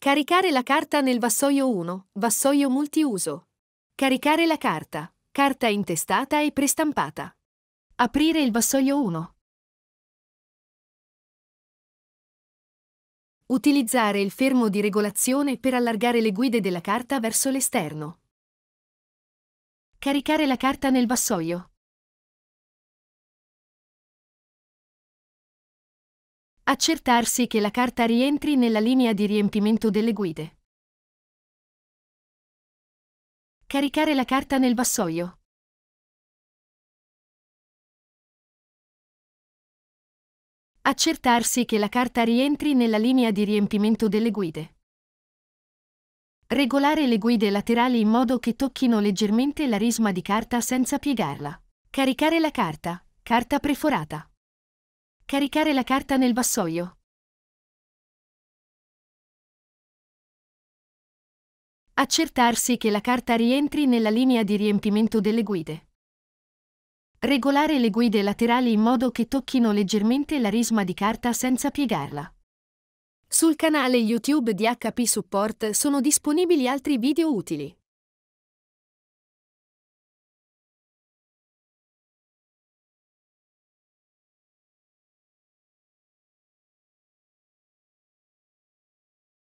Caricare la carta nel vassoio 1, vassoio multiuso. Caricare la carta, carta intestata e prestampata. Aprire il vassoio 1. Utilizzare il fermo di regolazione per allargare le guide della carta verso l'esterno. Caricare la carta nel vassoio. Accertarsi che la carta rientri nella linea di riempimento delle guide. Caricare la carta nel vassoio. Accertarsi che la carta rientri nella linea di riempimento delle guide. Regolare le guide laterali in modo che tocchino leggermente la risma di carta senza piegarla. Caricare la carta. Carta preforata. Caricare la carta nel vassoio. Accertarsi che la carta rientri nella linea di riempimento delle guide. Regolare le guide laterali in modo che tocchino leggermente la risma di carta senza piegarla. Sul canale YouTube di HP Support sono disponibili altri video utili.